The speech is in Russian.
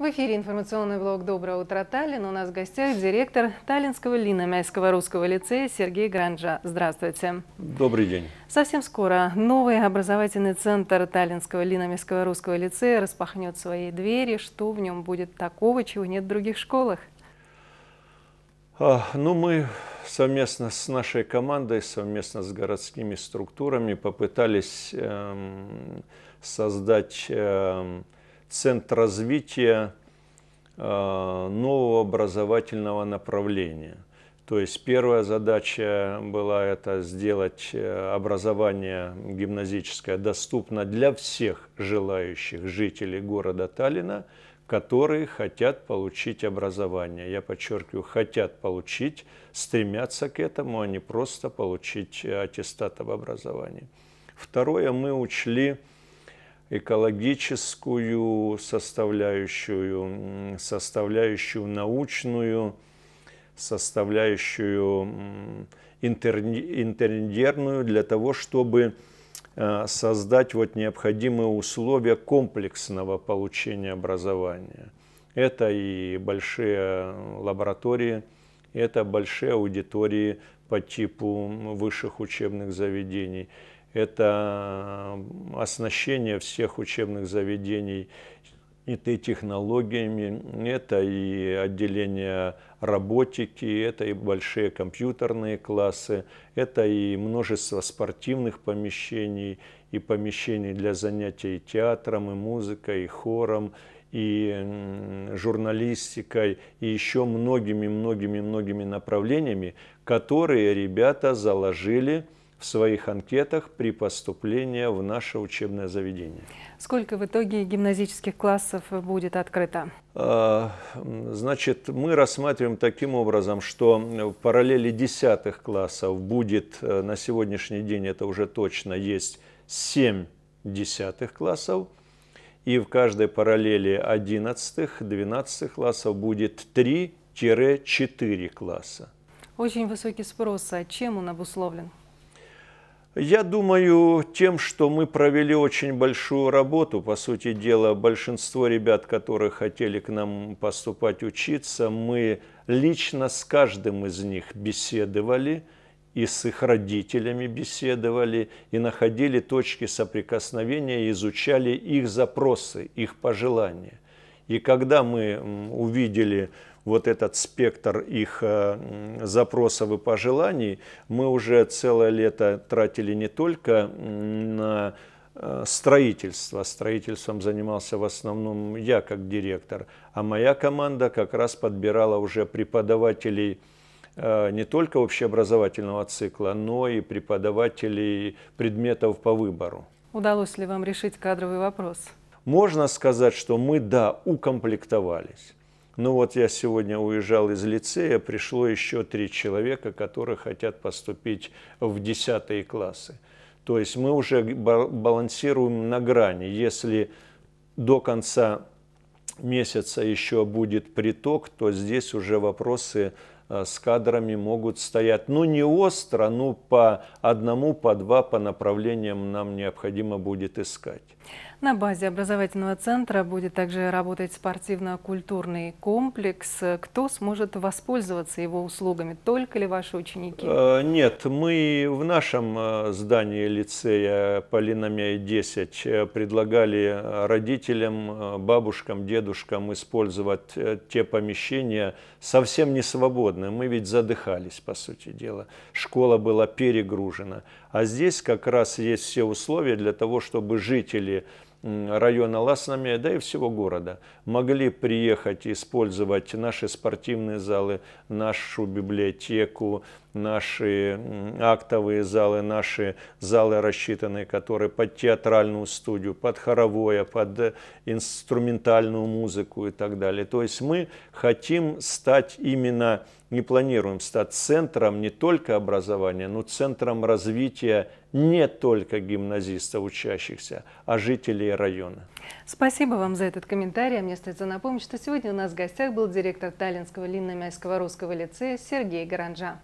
В эфире информационный блог «Доброе утро, Таллин». У нас в гостях директор Таллинского Линомяйского русского лицея Сергей Гранжа. Здравствуйте. Добрый день. Совсем скоро новый образовательный центр Таллинского Линомяйского русского лицея распахнет свои двери. Что в нем будет такого, чего нет в других школах? А, ну, мы совместно с нашей командой, совместно с городскими структурами попытались эм, создать... Эм, центр развития э, нового образовательного направления. То есть первая задача была это сделать э, образование гимназическое доступно для всех желающих жителей города Таллина, которые хотят получить образование. Я подчеркиваю, хотят получить, стремятся к этому, а не просто получить э, аттестат об образовании. Второе, мы учли экологическую составляющую, составляющую научную, составляющую интерьерную для того, чтобы э, создать вот необходимые условия комплексного получения образования. Это и большие лаборатории, это большие аудитории по типу высших учебных заведений, это оснащение всех учебных заведений и технологиями, это и отделение роботики, это и большие компьютерные классы, это и множество спортивных помещений, и помещений для занятий театром, и музыкой, и хором, и журналистикой, и еще многими-многими-многими направлениями, которые ребята заложили – в своих анкетах при поступлении в наше учебное заведение. Сколько в итоге гимназических классов будет открыто? А, значит, мы рассматриваем таким образом, что в параллели десятых классов будет э, на сегодняшний день, это уже точно есть, семь десятых классов, и в каждой параллели 11 12 классов будет 3-4 класса. Очень высокий спрос. А чем он обусловлен? Я думаю, тем, что мы провели очень большую работу, по сути дела, большинство ребят, которые хотели к нам поступать учиться, мы лично с каждым из них беседовали, и с их родителями беседовали, и находили точки соприкосновения, изучали их запросы, их пожелания. И когда мы увидели вот этот спектр их э, запросов и пожеланий, мы уже целое лето тратили не только на э, строительство. Строительством занимался в основном я как директор, а моя команда как раз подбирала уже преподавателей э, не только общеобразовательного цикла, но и преподавателей предметов по выбору. Удалось ли вам решить кадровый вопрос? Можно сказать, что мы, да, укомплектовались. Но ну вот я сегодня уезжал из лицея, пришло еще три человека, которые хотят поступить в десятые классы. То есть мы уже балансируем на грани. Если до конца месяца еще будет приток, то здесь уже вопросы Э, с кадрами могут стоять. Ну, не остро, но ну, по одному, по два, по направлениям нам необходимо будет искать. На базе образовательного центра будет также работать спортивно-культурный комплекс. Кто сможет воспользоваться его услугами? Только ли ваши ученики? Э, нет, мы в нашем э, здании лицея Полиномей 10 предлагали родителям, бабушкам, дедушкам использовать те помещения совсем не свободно угодно. Мы ведь задыхались, по сути дела. Школа была перегружена. А здесь как раз есть все условия для того, чтобы жители района Ласнами, да и всего города, могли приехать, и использовать наши спортивные залы, нашу библиотеку, наши актовые залы, наши залы рассчитанные, которые под театральную студию, под хоровое, под э, инструментальную музыку и так далее. То есть мы хотим стать именно, не планируем стать центром не только образования, но центром развития не только гимназистов, учащихся, а жителей района. Спасибо вам за этот комментарий. А мне остается напомнить, что сегодня у нас в гостях был директор Таллинского линно-мясского русского лицея Сергей Гаранжа.